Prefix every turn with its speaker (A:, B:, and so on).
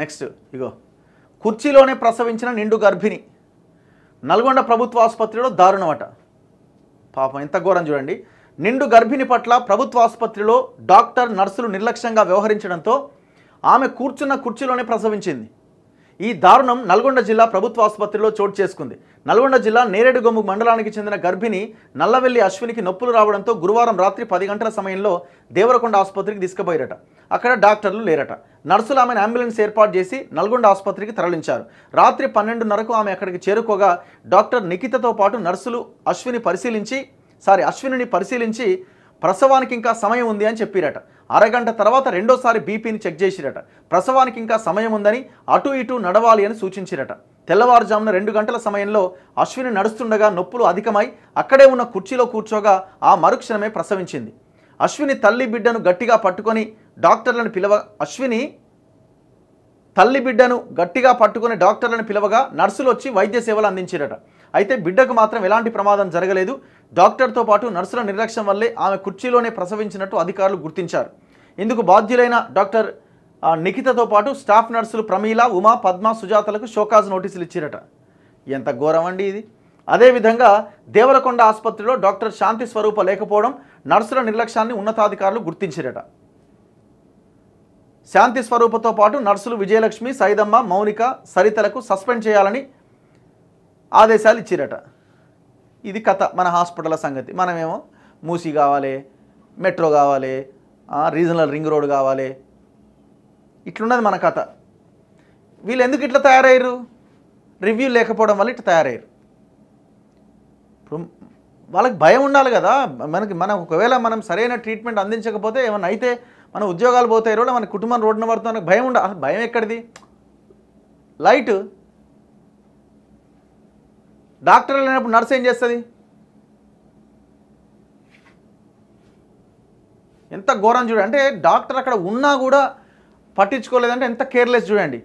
A: next ఇగో కుర్చీలోనే ప్రసవించిన నిండు గర్భిణి నల్గొండ ప్రభుత్వ ఆసుపత్రిలో దారుణమట పాపం ఎంత ఘోరం చూడండి నిండు గర్భిణి పట్ల ప్రభుత్వ ఆసుపత్రిలో డాక్టర్ నర్సులు నిర్లక్ష్యంగా వ్యవహరించడంతో ఆమె కూర్చున్న కుర్చీలోనే ప్రసవించింది ఈ దారుణం నల్గొండ జిల్లా ప్రభుత్వ ఆసుపత్రిలో చోటు చేసుకుంది నల్గొండ జిల్లా నేరేడుగొమ్ము మండలానికి చెందిన గర్భిణి నల్లవెల్లి అశ్వినికి నొప్పులు రావడంతో గురువారం రాత్రి పది గంటల సమయంలో దేవరకొండ ఆసుపత్రికి తీసుకుపోయారట అక్కడ డాక్టర్లు లేరట నర్సులు ఆమెను అంబులెన్స్ ఏర్పాటు చేసి నల్గొండ ఆసుపత్రికి తరలించారు రాత్రి పన్నెండున్నరకు ఆమె అక్కడికి చేరుకోగా డాక్టర్ నిఖితతో పాటు నర్సులు అశ్విని పరిశీలించి సారీ అశ్వినిని పరిశీలించి ప్రసవానికి ఇంకా సమయం ఉంది అని చెప్పారట అరగంట తర్వాత రెండోసారి బీపీని చెక్ చేసిరట ప్రసవానికి ఇంకా సమయం ఉందని అటు ఇటు నడవాలి అని సూచించిరట తెల్లవారుజామున రెండు గంటల సమయంలో అశ్విని నడుస్తుండగా నొప్పులు అధికమై అక్కడే ఉన్న కుర్చీలో కూర్చోగా ఆ మరుక్షణమే ప్రసవించింది అశ్విని తల్లి బిడ్డను గట్టిగా పట్టుకొని డాక్టర్లను పిలవ అశ్విని తల్లి బిడ్డను గట్టిగా పట్టుకుని డాక్టర్లను పిలవగా నర్సులు వచ్చి వైద్య సేవలు అందించారట అయితే బిడ్డకు మాత్రం ఎలాంటి ప్రమాదం జరగలేదు డాక్టర్తో పాటు నర్సుల నిర్లక్ష్యం వల్లే ఆమె కుర్చీలోనే ప్రసవించినట్టు అధికారులు గుర్తించారు ఇందుకు బాధ్యులైన డాక్టర్ నిఖితతో పాటు స్టాఫ్ నర్సులు ప్రమీల ఉమా పద్మ సుజాతలకు షోకాజ్ నోటీసులు ఇచ్చిరట ఎంత ఘోరం అండి ఇది అదేవిధంగా దేవరకొండ ఆసుపత్రిలో డాక్టర్ శాంతి స్వరూప లేకపోవడం నర్సుల నిర్లక్ష్యాన్ని ఉన్నతాధికారులు గుర్తించిరట శాంతి స్వరూపతో పాటు నర్సులు విజయలక్ష్మి సైదమ్మ మౌనిక సరితలకు సస్పెండ్ చేయాలని ఆదేశాలు ఇచ్చిరట ఇది కథ మన హాస్పిటల్ సంగతి మనమేమో మూసి కావాలి మెట్రో కావాలి రీజనల్ రింగ్ రోడ్ కావాలి ఇట్లున్నది మన కథ వీళ్ళు ఎందుకు ఇట్లా తయారయ్యారు రివ్యూ లేకపోవడం వల్ల ఇట్లా తయారయ్యారు ఇప్పుడు వాళ్ళకి భయం ఉండాలి కదా మనకి మనం ఒకవేళ మనం సరైన ట్రీట్మెంట్ అందించకపోతే ఏమైనా అయితే మన ఉద్యోగాలు పోతాయి రోడ్ మన కుటుంబం రోడ్డున పడుతున్న భయం ఉండాలి భయం ఎక్కడిది లైట్ డాక్టర్లు లేనప్పుడు నర్స్ ఏం చేస్తుంది ఎంత ఘోరం చూడండి అంటే డాక్టర్ అక్కడ ఉన్నా కూడా పట్టించుకోలేదంటే ఎంత కేర్లెస్ చూడండి